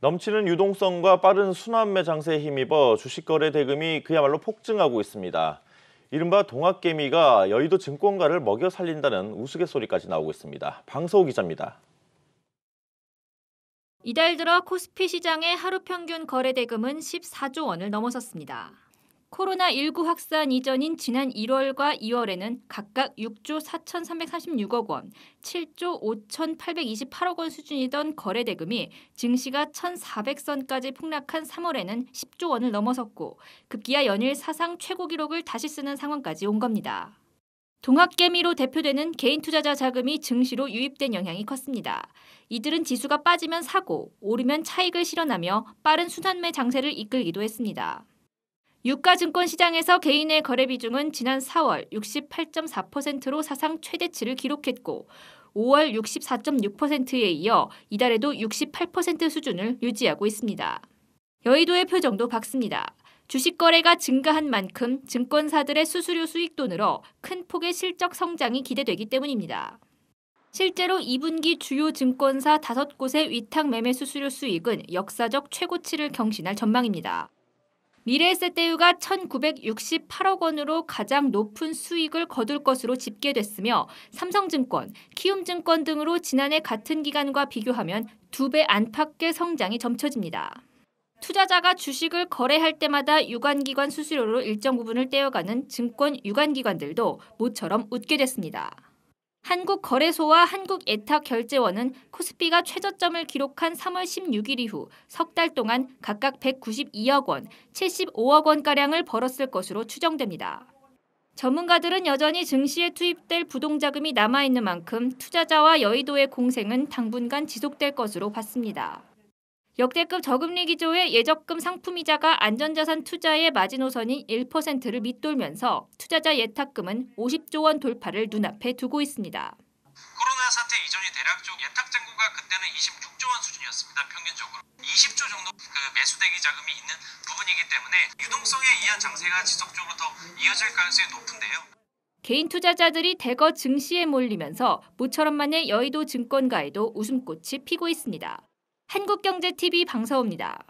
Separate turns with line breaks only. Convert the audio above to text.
넘치는 유동성과 빠른 순환매 장세에 힘입어 주식거래 대금이 그야말로 폭증하고 있습니다. 이른바 동학개미가 여의도 증권가를 먹여 살린다는 우스갯소리까지 나오고 있습니다. 방서호 기자입니다. 이달 들어 코스피 시장의 하루 평균 거래 대금은 14조 원을 넘어섰습니다. 코로나19 확산 이전인 지난 1월과 2월에는 각각 6조 4,336억 원, 7조 5,828억 원 수준이던 거래 대금이 증시가 1,400선까지 폭락한 3월에는 10조 원을 넘어섰고 급기야 연일 사상 최고 기록을 다시 쓰는 상황까지 온 겁니다. 동학개미로 대표되는 개인 투자자 자금이 증시로 유입된 영향이 컸습니다. 이들은 지수가 빠지면 사고, 오르면 차익을 실현하며 빠른 순환매 장세를 이끌기도 했습니다. 유가증권 시장에서 개인의 거래 비중은 지난 4월 68.4%로 사상 최대치를 기록했고 5월 64.6%에 이어 이달에도 68% 수준을 유지하고 있습니다. 여의도의 표정도 밝습니다. 주식 거래가 증가한 만큼 증권사들의 수수료 수익도 늘어 큰 폭의 실적 성장이 기대되기 때문입니다. 실제로 2분기 주요 증권사 5곳의 위탁 매매 수수료 수익은 역사적 최고치를 경신할 전망입니다. 미래에셋대유가 1968억 원으로 가장 높은 수익을 거둘 것으로 집계됐으며 삼성증권, 키움증권 등으로 지난해 같은 기간과 비교하면 두 배 안팎의 성장이 점쳐집니다. 투자자가 주식을 거래할 때마다 유관기관 수수료로 일정 부분을 떼어가는 증권 유관기관들도 모처럼 웃게 됐습니다. 한국거래소와 한국예탁결제원은 코스피가 최저점을 기록한 3월 16일 이후 석 달 동안 각각 192억 원, 75억 원가량을 벌었을 것으로 추정됩니다. 전문가들은 여전히 증시에 투입될 부동자금이 남아있는 만큼 투자자와 여의도의 공생은 당분간 지속될 것으로 봤습니다. 역대급 저금리 기조의 예적금 상품이자가 안전자산 투자의 마지노선인 1%를 밑돌면서 투자자 예탁금은 50조 원 돌파를 눈앞에 두고 있습니다. 코로나 사태 이전이 대략적 예탁 잔고가 그때는 26조 원 수준이었습니다. 평균적으로 20조 정도 그 매수대기 자금이 있는 부분이기 때문에 유동성에 의한 장세가 지속적으로 더 이어질 가능성이 높은데요. 개인 투자자들이 대거 증시에 몰리면서 모처럼만의 여의도 증권가에도 웃음꽃이 피고 있습니다. 한국경제TV 방서우입니다.